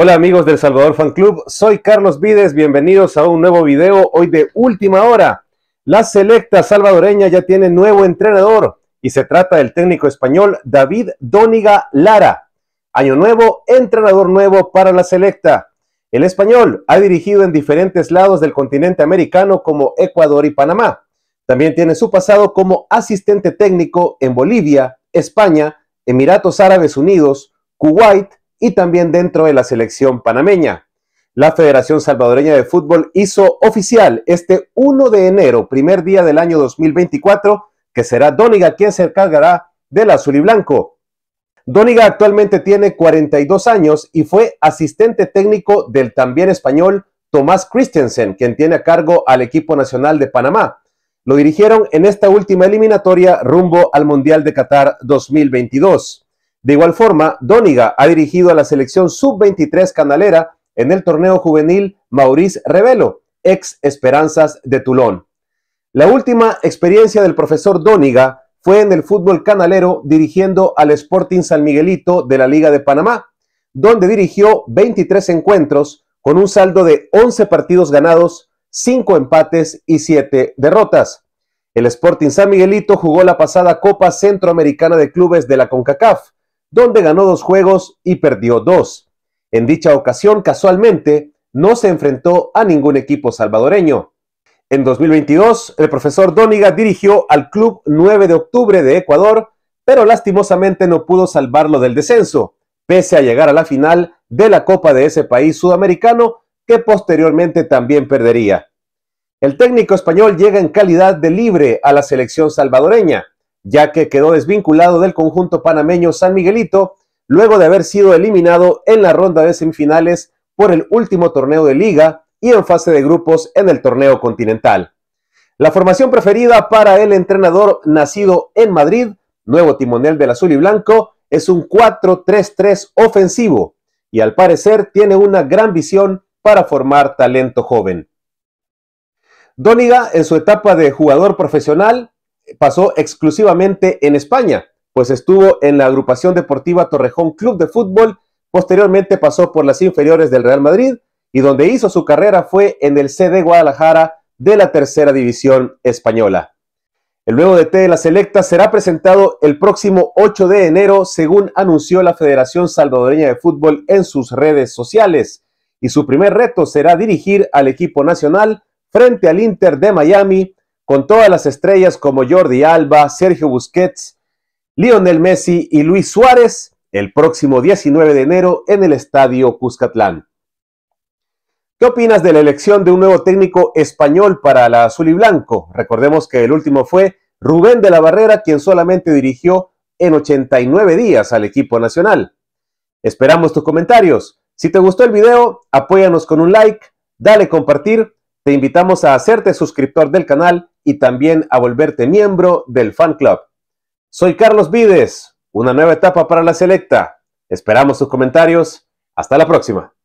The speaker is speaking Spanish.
Hola amigos del Salvador Fan Club, soy Carlos Vides, bienvenidos a un nuevo video hoy de última hora. La selecta salvadoreña ya tiene nuevo entrenador y se trata del técnico español David Dóniga Lara. Año nuevo, entrenador nuevo para la selecta. El español ha dirigido en diferentes lados del continente americano como Ecuador y Panamá. También tiene su pasado como asistente técnico en Bolivia, España, Emiratos Árabes Unidos, Kuwait, y también dentro de la selección panameña. La Federación Salvadoreña de Fútbol hizo oficial este 1 de enero, primer día del año 2024, que será Dóniga quien se encargará del azul y blanco. Dóniga actualmente tiene 42 años y fue asistente técnico del también español Tomás Christensen, quien tiene a cargo al equipo nacional de Panamá. Lo dirigieron en esta última eliminatoria rumbo al Mundial de Qatar 2022. De igual forma, Dóniga ha dirigido a la selección sub-23 canalera en el torneo juvenil Maurice Revelo, ex Esperanzas de Tulón. La última experiencia del profesor Dóniga fue en el fútbol canalero dirigiendo al Sporting San Miguelito de la Liga de Panamá, donde dirigió 23 encuentros con un saldo de 11 partidos ganados, 5 empates y 7 derrotas. El Sporting San Miguelito jugó la pasada Copa Centroamericana de Clubes de la CONCACAF, donde ganó dos juegos y perdió dos. En dicha ocasión, casualmente, no se enfrentó a ningún equipo salvadoreño. En 2022, el profesor Dóniga dirigió al Club 9 de Octubre de Ecuador, pero lastimosamente no pudo salvarlo del descenso, pese a llegar a la final de la Copa de ese país sudamericano, que posteriormente también perdería. El técnico español llega en calidad de libre a la selección salvadoreña ya que quedó desvinculado del conjunto panameño San Miguelito, luego de haber sido eliminado en la ronda de semifinales por el último torneo de liga y en fase de grupos en el torneo continental. La formación preferida para el entrenador nacido en Madrid, nuevo timonel del azul y blanco, es un 4-3-3 ofensivo y al parecer tiene una gran visión para formar talento joven. Dóniga, en su etapa de jugador profesional, pasó exclusivamente en España, pues estuvo en la agrupación deportiva Torrejón Club de Fútbol, posteriormente pasó por las inferiores del Real Madrid y donde hizo su carrera fue en el CD Guadalajara de la Tercera División Española. El nuevo DT de la Selecta será presentado el próximo 8 de enero, según anunció la Federación Salvadoreña de Fútbol en sus redes sociales, y su primer reto será dirigir al equipo nacional frente al Inter de Miami con todas las estrellas como Jordi Alba, Sergio Busquets, Lionel Messi y Luis Suárez el próximo 19 de enero en el Estadio Cuscatlán. ¿Qué opinas de la elección de un nuevo técnico español para la azul y blanco? Recordemos que el último fue Rubén de la Barrera, quien solamente dirigió en 89 días al equipo nacional. Esperamos tus comentarios. Si te gustó el video, apóyanos con un like, dale compartir, te invitamos a hacerte suscriptor del canal y también a volverte miembro del Fan Club. Soy Carlos Vides, una nueva etapa para la selecta. Esperamos sus comentarios. Hasta la próxima.